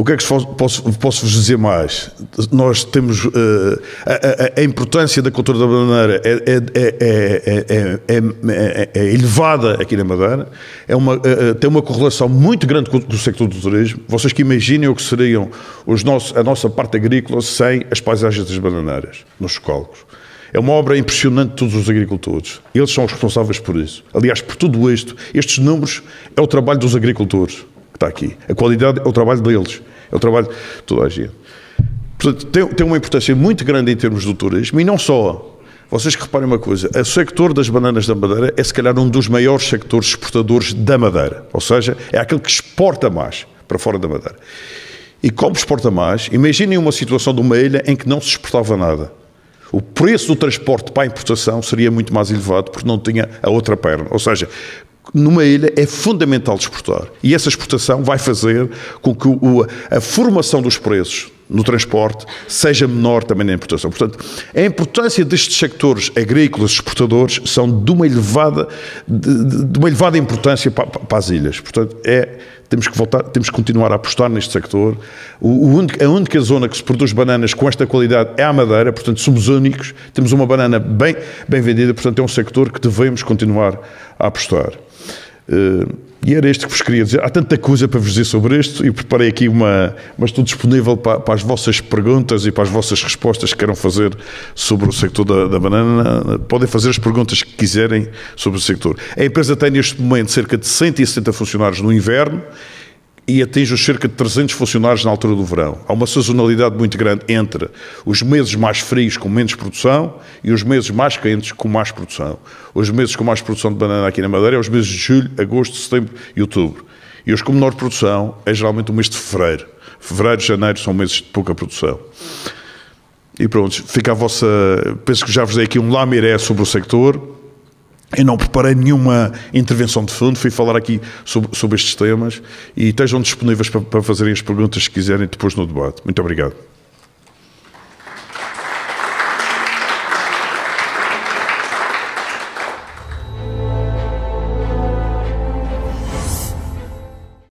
O que é que posso, posso vos dizer mais? Nós temos. Uh, a, a, a, importância da cultura da bananeira é, é, é, é, elevada aqui na Madeira, é uma, uh, tem uma correlação muito grande com, com, o sector do turismo. Vocês que imaginem o que seriam os nossos, a nossa parte agrícola sem as paisagens das bananeiras, nos cálculos. É uma obra impressionante de todos os agricultores. Eles são os responsáveis por isso. Aliás, por tudo isto, estes números é o trabalho dos agricultores que está aqui. A qualidade é o trabalho deles. É o trabalho de toda a gente. Portanto, tem, tem uma importância muito grande em termos do turismo e não só. Vocês que reparem uma coisa, o sector das bananas da Madeira é se calhar um dos maiores sectores exportadores da Madeira, ou seja, é aquele que exporta mais para fora da Madeira. E como exporta mais, imaginem uma situação de uma ilha em que não se exportava nada. O preço do transporte para a importação seria muito mais elevado porque não tinha a outra perna. Ou seja, numa ilha é fundamental exportar. E essa exportação vai fazer com que a formação dos preços no transporte, seja menor também na importação. Portanto, a importância destes sectores agrícolas exportadores são de uma elevada, de, de uma elevada importância para, para, as ilhas. Portanto, é, temos que voltar, temos que continuar a apostar neste sector. O, o único, a única zona que se produz bananas com esta qualidade é a Madeira, portanto, somos únicos, temos uma banana bem, bem vendida, portanto, é um sector que devemos continuar a apostar. Eh, e era este que vos queria dizer. Há tanta coisa para vos dizer sobre isto e preparei aqui uma. Mas estou disponível para, para, as vossas perguntas e para as vossas respostas que queiram fazer sobre o sector da, da, banana. Podem fazer as perguntas que quiserem sobre o sector. A empresa tem neste momento cerca de 160 funcionários no inverno e atinge os cerca de 300 funcionários na altura do verão. Há uma sazonalidade muito grande entre os meses mais frios com menos produção e os meses mais quentes com mais produção. Os meses com mais produção de banana aqui na Madeira são é os meses de julho, agosto, setembro e outubro. E os com menor produção é geralmente o mês de fevereiro. Fevereiro e janeiro são meses de pouca produção. E pronto, fica a vossa. Penso que já vos dei aqui um lamiré sobre o sector. Eu não preparei nenhuma intervenção de fundo, fui falar aqui sobre, sobre estes temas e estejam disponíveis para, para fazerem as perguntas que quiserem depois no debate. Muito obrigado.